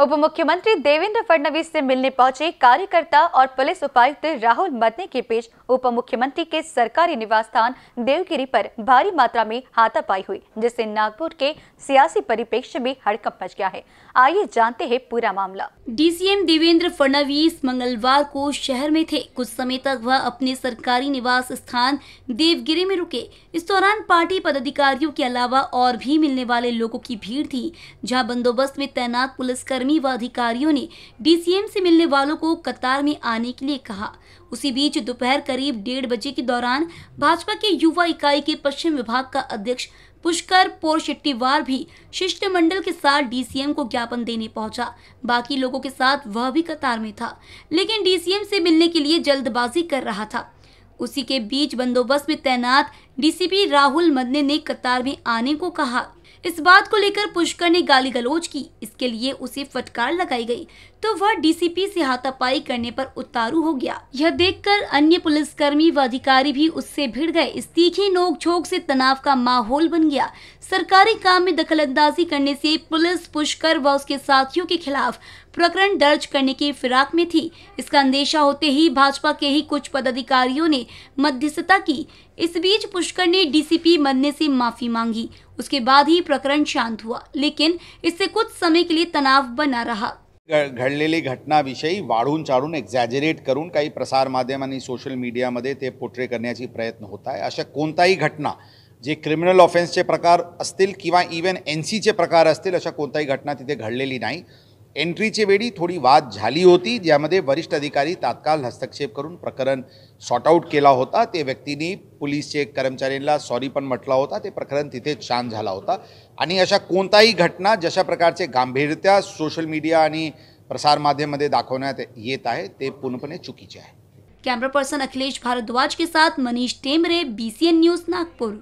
उप मुख्यमंत्री देवेंद्र फडणवीस से मिलने पहुंचे कार्यकर्ता और पुलिस उपायुक्त राहुल मदने के बीच उप मुख्यमंत्री के सरकारी निवास स्थान देवगिरी पर भारी मात्रा में हाथापाई हुई जिससे नागपुर के सियासी परिप्रेक्ष्य में हड़कंप मच गया है आइए जानते हैं पूरा मामला डीसीएम देवेंद्र फडणवीस मंगलवार को शहर में थे कुछ समय तक वह अपने सरकारी निवास स्थान देवगिरी में रुके इस दौरान पार्टी पदाधिकारियों के अलावा और भी मिलने वाले लोगों की भीड़ थी जहाँ बंदोबस्त में तैनात पुलिसकर्मी कर्मी व अधिकारियों ने डीसीएम से मिलने वालों को कतार में आने के लिए कहा उसी बीच दोपहर करीब डेढ़ बजे के दौरान भाजपा के युवा इकाई के पश्चिम विभाग का अध्यक्ष पुष्कर पोर शेट्टीवार भी शिष्टमंडल के साथ डीसीएम को ज्ञापन देने पहुंचा बाकी लोगों के साथ वह भी कतार में था लेकिन डीसीएम से मिलने के लिए जल्दबाजी कर रहा था उसी के बीच बंदोबस्त में तैनात डीसीपी राहुल मदने ने कतार में आने को कहा इस बात को लेकर पुष्कर ने गाली गलौज की इसके लिए उसे फटकार लगाई गई तो वह डीसीपी से हाथापाई करने पर उतारू हो गया यह देखकर अन्य पुलिसकर्मी व अधिकारी भी उससे भिड़ गए इस तीखी नोकझोंक से तनाव का माहौल बन गया सरकारी काम में अंदाजी करने से पुलिस पुष्कर व उसके साथियों के खिलाफ प्रकरण दर्ज करने की फिराक में थी इसका अंदेशा होते ही भाजपा के ही कुछ पदाधिकारियों ने मध्यस्थता की इस बीच पुष्कर ने डीसीपी बनने से माफी मांगी उसके बाद ही प्रकरण शांत हुआ लेकिन इससे कुछ समय के लिए तनाव बना रहा घडलेली घटनाविषयी वाढून चाढून एक्झॅजरेट करून काही प्रसार मध्यम सोशल मीडिया ते पोट्रे करण्याची प्रयत्न होता है अशा को ही घटना जे क्रिमिनल ऑफेन्स के प्रकार अल्ल कि इवन एन सीचे प्रकार असतील अशा कोणताही घटना तिथे घड़ी नहीं एंट्रीची वेळी थोडी वाद झाली होती ज्यामध्ये वरिष्ठ अधिकारी तात्काळ हस्तक्षेप करून प्रकरण सॉर्ट आऊट केला होता ते व्यक्तीने पोलीसचे कर्मचाऱ्यांना सॉरी पण म्हटला होता ते प्रकरण तिथे शांत झाला होता आणि अशा कोणताही घटना जशा प्रकारचे गांभीर्यता सोशल मीडिया आणि प्रसारमाध्यमामध्ये दाखवण्यात येत आहे ते पूर्णपणे चुकीचे आहे कॅमेरा पर्सन अखिलेश भारद्वाज के साथ मनीष टेमरे एन न्यूज नागपूर